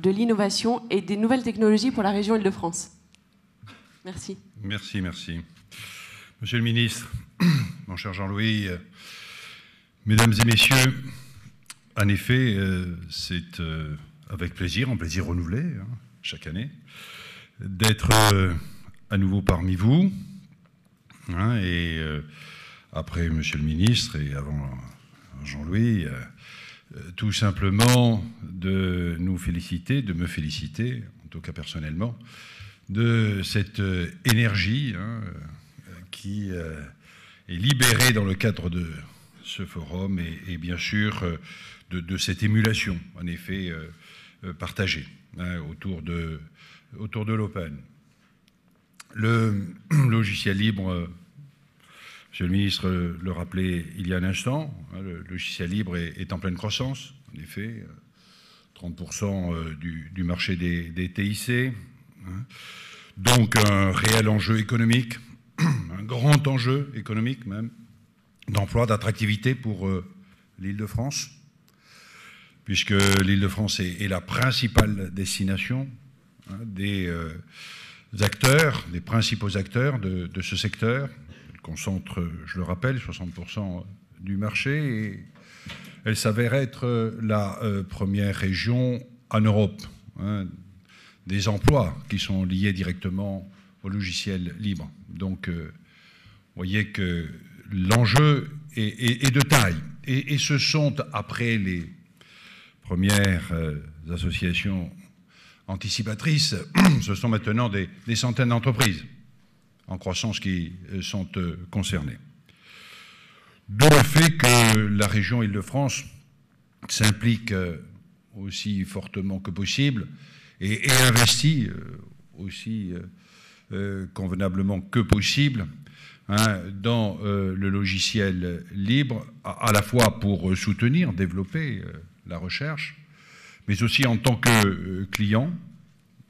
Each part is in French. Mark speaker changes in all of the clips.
Speaker 1: de l'innovation et des nouvelles technologies pour la région Île-de-France. Merci. Merci, merci. Monsieur le ministre, mon cher Jean-Louis, euh, mesdames et messieurs, en effet, euh, c'est euh, avec plaisir, un plaisir renouvelé, hein, chaque année, d'être à nouveau parmi vous. Hein, et après Monsieur le ministre et avant Jean-Louis, euh, tout simplement de nous féliciter, de me féliciter, en tout cas personnellement, de cette euh, énergie hein, euh, qui est libérée dans le cadre de ce forum et, bien sûr de, cette émulation, en effet, partagée hein, autour autour de l'Open. Le logiciel libre Monsieur le ministre euh, le rappelait il y a un instant, hein, le logiciel libre est, en pleine croissance, en effet, 30% euh, euh, du, marché des, TIC. Hein. Donc un réel enjeu économique, un grand enjeu économique même, d'emploi, d'attractivité pour l'île de France, puisque l'île de France est, la principale destination hein, des acteurs, des principaux acteurs de ce secteur, concentre, je le rappelle, 60% du marché et elle s'avère être euh, la euh, première région en Europe hein, des emplois qui sont liés directement au logiciel libre. Donc, euh, vous voyez que l'enjeu est, de taille. Et, ce sont, après les premières associations anticipatrices, ce sont maintenant des centaines d'entreprises en croissance qui euh, sont euh, concernés. D'où le fait que la région Île-de-France s'implique euh, aussi fortement que possible et, investit aussi convenablement que possible hein, dans le logiciel libre, à, la fois pour soutenir, développer la recherche, mais aussi en tant que client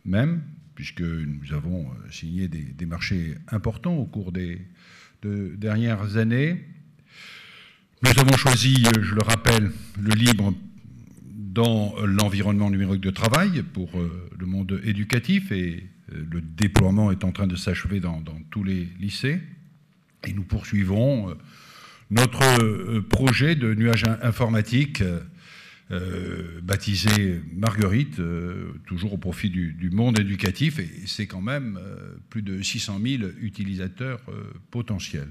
Speaker 1: même, puisque nous avons euh, signé des, marchés importants au cours des, de dernières années. Nous avons choisi, euh, je le rappelle, le libre dans l'environnement numérique de travail pour euh, le monde éducatif et le déploiement est en train de s'achever dans, dans, tous les lycées. Et nous poursuivons notre projet de nuage informatique euh, baptisé Marguerite, euh, toujours au profit du, monde éducatif, et c'est quand même euh, plus de 600 000 utilisateurs potentiels.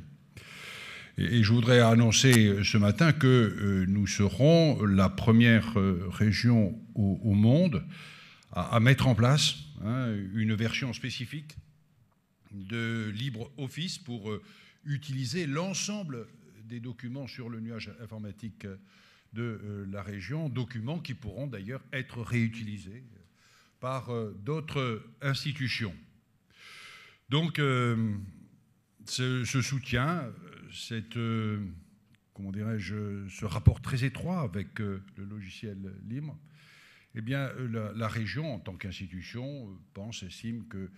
Speaker 1: Et, je voudrais annoncer ce matin que nous serons la première région au, monde à, mettre en place hein, une version spécifique de LibreOffice pour utiliser l'ensemble des documents sur le nuage informatique de euh, la région, documents qui pourront d'ailleurs être réutilisés euh, par euh, d'autres institutions. Donc ce, soutien, cette, comment dirais-je, ce rapport très étroit avec le logiciel libre, eh bien, la, région, en tant qu'institution, pense, estime que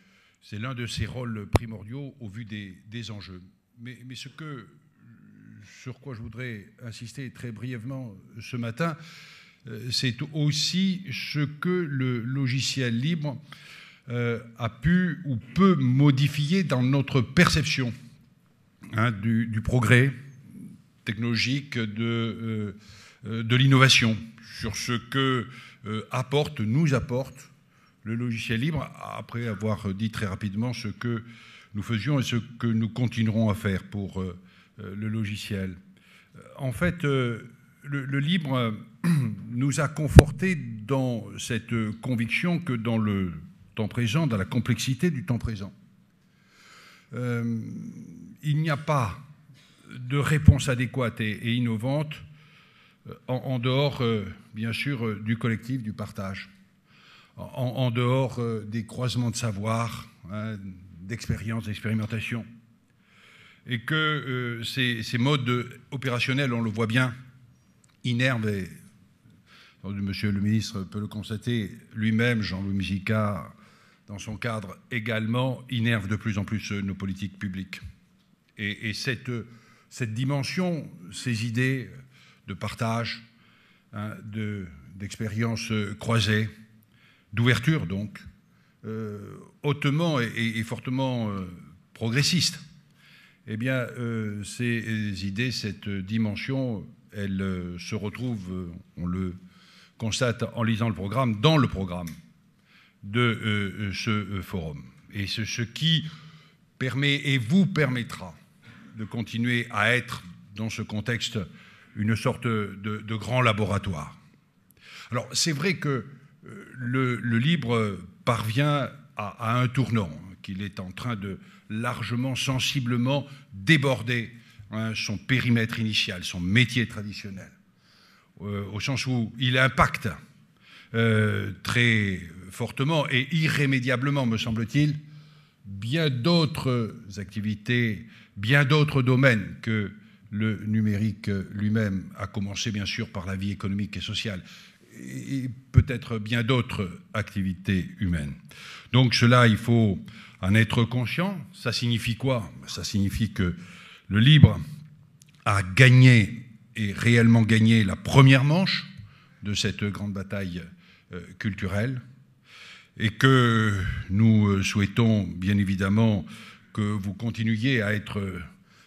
Speaker 1: c'est l'un de ses rôles primordiaux au vu des, enjeux. Mais, mais, ce que sur quoi je voudrais insister très brièvement euh, ce matin, euh, c'est aussi ce que le logiciel libre euh, a pu ou peut modifier dans notre perception hein, du, progrès technologique, de, l'innovation, sur ce que apporte, nous apporte le logiciel libre, après avoir dit très rapidement ce que nous faisions et ce que nous continuerons à faire pour, euh, le logiciel. Euh, en fait, euh, le, libre nous a confortés dans cette conviction que dans le temps présent, dans la complexité du temps présent, il n'y a pas de réponse adéquate et, innovante en, dehors, bien sûr, du collectif, du partage, en, dehors des croisements de savoir, hein, d'expérience, d'expérimentation et que euh, ces, modes opérationnels, on le voit bien, innervent, et Monsieur le ministre peut le constater lui-même, Jean-Louis Mijica, dans son cadre également, innervent de plus en plus euh, nos politiques publiques. Et, euh, cette, dimension, ces idées de partage, hein, d'expériences croisées, d'ouverture donc, hautement et, fortement progressiste eh bien, euh, ces idées, cette dimension, elle euh, se retrouve, euh, on le constate en lisant le programme, dans le programme de ce forum. Et c'est ce qui permet et vous permettra de continuer à être, dans ce contexte, une sorte de, grand laboratoire. Alors, c'est vrai que le, libre parvient à un tournant qu'il est en train de largement, sensiblement déborder hein, son périmètre initial, son métier traditionnel, euh, au sens où il impacte euh, très fortement et irrémédiablement, me semble-t-il, bien d'autres activités, bien d'autres domaines que le numérique lui-même, à commencer bien sûr par la vie économique et sociale et peut-être bien d'autres activités humaines. Donc cela, il faut en être conscient. Ça signifie quoi Ça signifie que le libre a gagné et réellement gagné la première manche de cette grande bataille euh, culturelle et que nous euh, souhaitons bien évidemment que vous continuiez à être euh,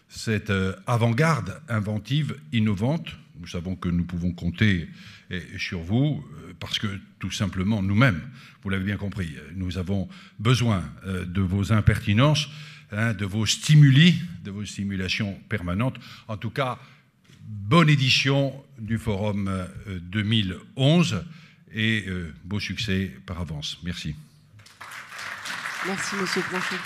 Speaker 1: cette avant-garde inventive, innovante, nous savons que nous pouvons compter eh, sur vous euh, parce que tout simplement nous-mêmes, vous l'avez bien compris, euh, nous avons besoin euh, de vos impertinences, hein, de vos stimuli, de vos stimulations permanentes. En tout cas, bonne édition du Forum 2011 et beau succès par avance. Merci. Merci, Monsieur Président.